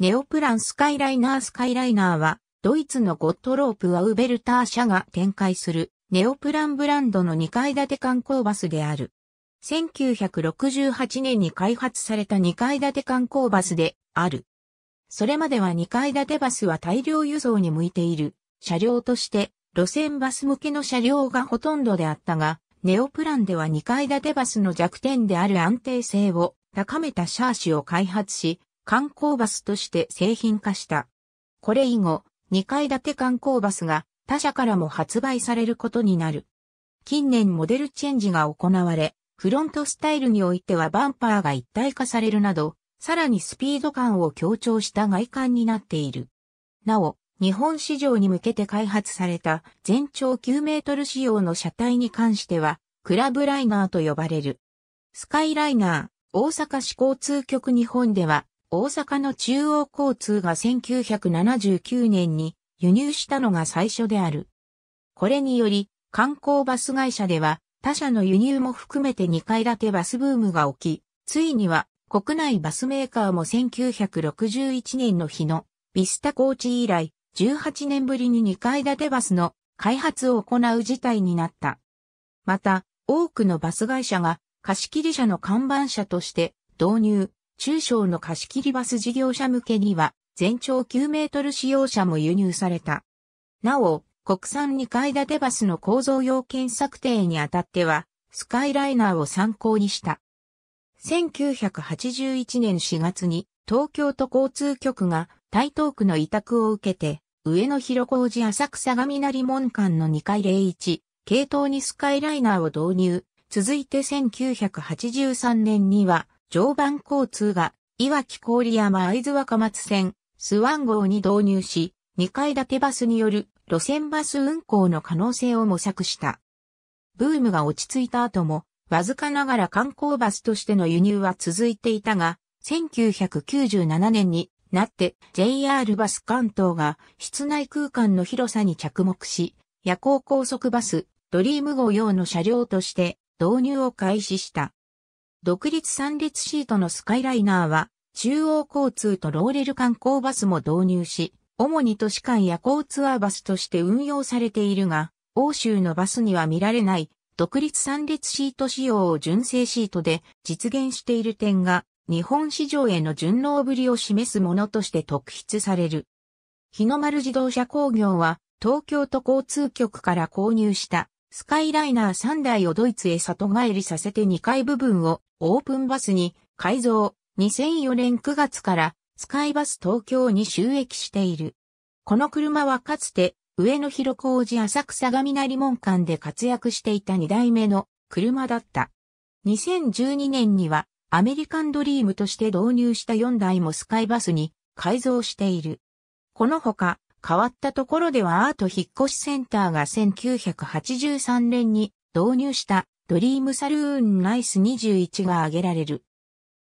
ネオプランスカイライナースカイライナーは、ドイツのゴットロープはウベルター社が展開する、ネオプランブランドの2階建て観光バスである。1968年に開発された2階建て観光バスである。それまでは2階建てバスは大量輸送に向いている車両として路線バス向けの車両がほとんどであったが、ネオプランでは2階建てバスの弱点である安定性を高めたシャーシを開発し、観光バスとして製品化した。これ以後、2階建て観光バスが他社からも発売されることになる。近年モデルチェンジが行われ、フロントスタイルにおいてはバンパーが一体化されるなど、さらにスピード感を強調した外観になっている。なお、日本市場に向けて開発された全長9メートル仕様の車体に関しては、クラブライナーと呼ばれる。スカイライナー、大阪市交通局日本では、大阪の中央交通が1979年に輸入したのが最初である。これにより、観光バス会社では他社の輸入も含めて2階建てバスブームが起き、ついには国内バスメーカーも1961年の日のビスタ高知以来18年ぶりに2階建てバスの開発を行う事態になった。また、多くのバス会社が貸切車の看板車として導入、中小の貸切バス事業者向けには、全長9メートル使用車も輸入された。なお、国産2階建てバスの構造要件策定にあたっては、スカイライナーを参考にした。1981年4月に、東京都交通局が台東区の委託を受けて、上野広小路浅草成門間の2階01、系統にスカイライナーを導入。続いて1983年には、常磐交通が、いわき郡山会津若松線、スワン号に導入し、2階建てバスによる路線バス運行の可能性を模索した。ブームが落ち着いた後も、わずかながら観光バスとしての輸入は続いていたが、1997年になって JR バス関東が室内空間の広さに着目し、夜行高速バスドリーム号用の車両として導入を開始した。独立三列シートのスカイライナーは、中央交通とローレル観光バスも導入し、主に都市間夜行ツアーバスとして運用されているが、欧州のバスには見られない独立三列シート仕様を純正シートで実現している点が、日本市場への順応ぶりを示すものとして特筆される。日の丸自動車工業は、東京都交通局から購入したスカイライナー3台をドイツへ里帰りさせて2階部分をオープンバスに改造。2004年9月からスカイバス東京に収益している。この車はかつて上野広小路浅草雷門間で活躍していた2代目の車だった。2012年にはアメリカンドリームとして導入した4台もスカイバスに改造している。このほか変わったところではアート引越しセンターが1983年に導入したドリームサルーンナイス21が挙げられる。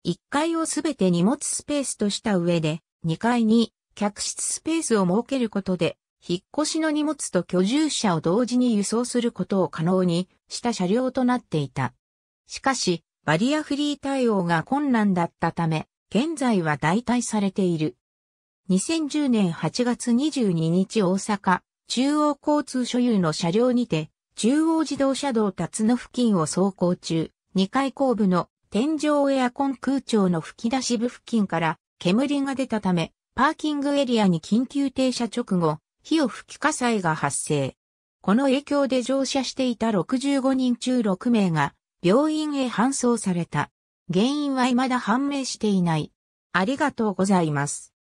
1階をすべて荷物スペースとした上で、2階に客室スペースを設けることで、引っ越しの荷物と居住者を同時に輸送することを可能にした車両となっていた。しかし、バリアフリー対応が困難だったため、現在は代替されている。2010年8月22日大阪、中央交通所有の車両にて、中央自動車道辰野付近を走行中、2階後部の天井エアコン空調の吹き出し部付近から煙が出たため、パーキングエリアに緊急停車直後、火を吹き火災が発生。この影響で乗車していた65人中6名が病院へ搬送された。原因は未だ判明していない。ありがとうございます。